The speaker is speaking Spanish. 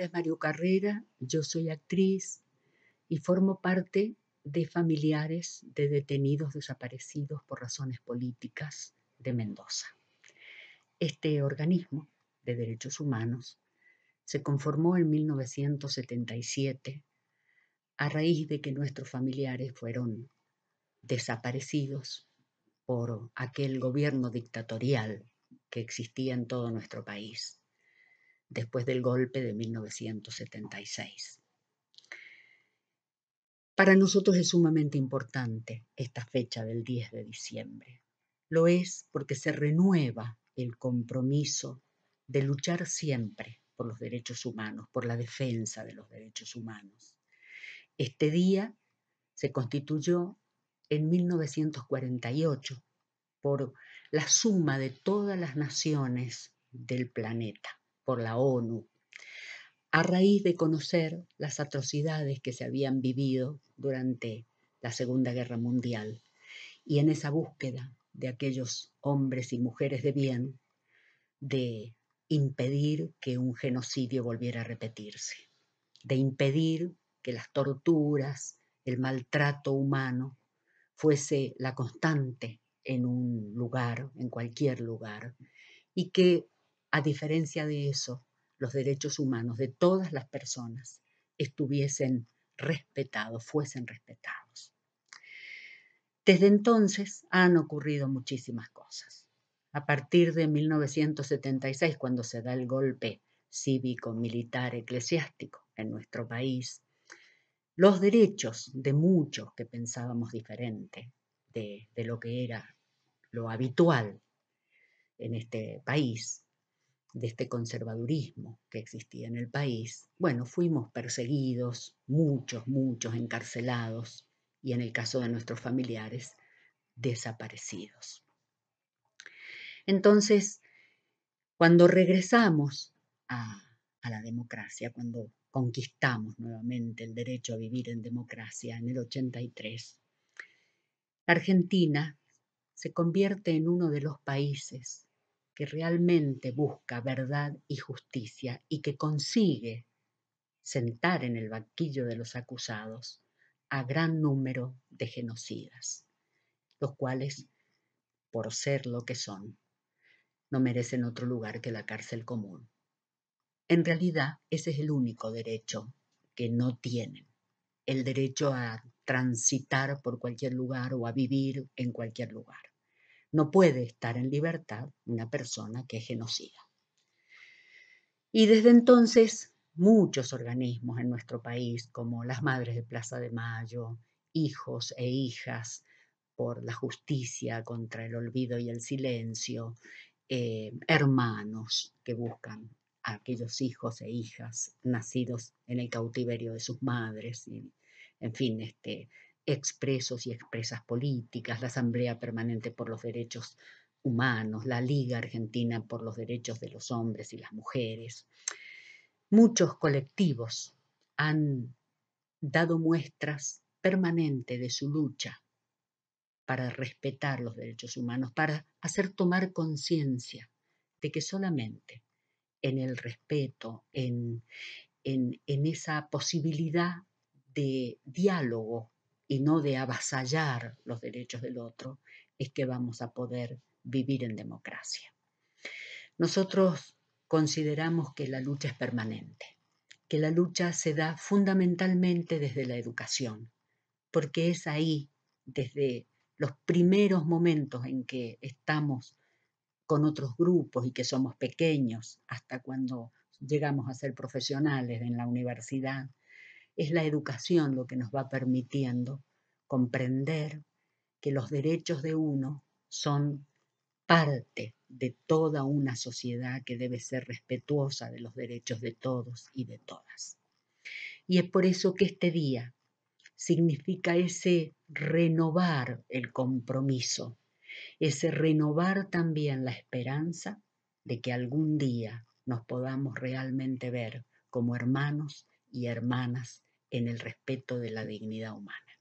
nombre es Mario Carrera, yo soy actriz y formo parte de familiares de detenidos desaparecidos por razones políticas de Mendoza. Este organismo de derechos humanos se conformó en 1977 a raíz de que nuestros familiares fueron desaparecidos por aquel gobierno dictatorial que existía en todo nuestro país después del golpe de 1976. Para nosotros es sumamente importante esta fecha del 10 de diciembre. Lo es porque se renueva el compromiso de luchar siempre por los derechos humanos, por la defensa de los derechos humanos. Este día se constituyó en 1948 por la suma de todas las naciones del planeta por la ONU, a raíz de conocer las atrocidades que se habían vivido durante la Segunda Guerra Mundial. Y en esa búsqueda de aquellos hombres y mujeres de bien, de impedir que un genocidio volviera a repetirse, de impedir que las torturas, el maltrato humano fuese la constante en un lugar, en cualquier lugar, y que a diferencia de eso, los derechos humanos de todas las personas estuviesen respetados, fuesen respetados. Desde entonces han ocurrido muchísimas cosas. A partir de 1976, cuando se da el golpe cívico, militar, eclesiástico en nuestro país, los derechos de muchos que pensábamos diferente de, de lo que era lo habitual en este país de este conservadurismo que existía en el país, bueno, fuimos perseguidos, muchos, muchos encarcelados y en el caso de nuestros familiares, desaparecidos. Entonces, cuando regresamos a, la democracia, cuando conquistamos nuevamente el derecho a vivir en democracia en el 83, Argentina se convierte en uno de los países que realmente busca verdad y justicia y que consigue sentar en el banquillo de los acusados a gran número de genocidas, los cuales, por ser lo que son, no merecen otro lugar que la cárcel común. En realidad, ese es el único derecho que no tienen, el derecho a transitar por cualquier lugar o a vivir en cualquier lugar. No puede estar en libertad una persona que es genocida. Y desde entonces, muchos organismos en nuestro país, como las Madres de Plaza de Mayo, hijos e hijas por la justicia contra el olvido y el silencio, eh, hermanos que buscan a aquellos hijos e hijas nacidos en el cautiverio de sus madres, y, en fin, este, expresos y expresas políticas, la Asamblea Permanente por los Derechos Humanos, la Liga Argentina por los Derechos de los Hombres y las Mujeres. Muchos colectivos han dado muestras permanentes de su lucha para respetar los derechos humanos, para hacer tomar conciencia de que solamente en el respeto, en, en esa posibilidad de diálogo y no de avasallar los derechos del otro, es que vamos a poder vivir en democracia. Nosotros consideramos que la lucha es permanente, que la lucha se da fundamentalmente desde la educación, porque es ahí, desde los primeros momentos en que estamos con otros grupos y que somos pequeños, hasta cuando llegamos a ser profesionales en la universidad, es la educación lo que nos va permitiendo comprender que los derechos de uno son parte de toda una sociedad que debe ser respetuosa de los derechos de todos y de todas. Y es por eso que este día significa ese renovar el compromiso, ese renovar también la esperanza de que algún día nos podamos realmente ver como hermanos y hermanas en el respeto de la dignidad humana.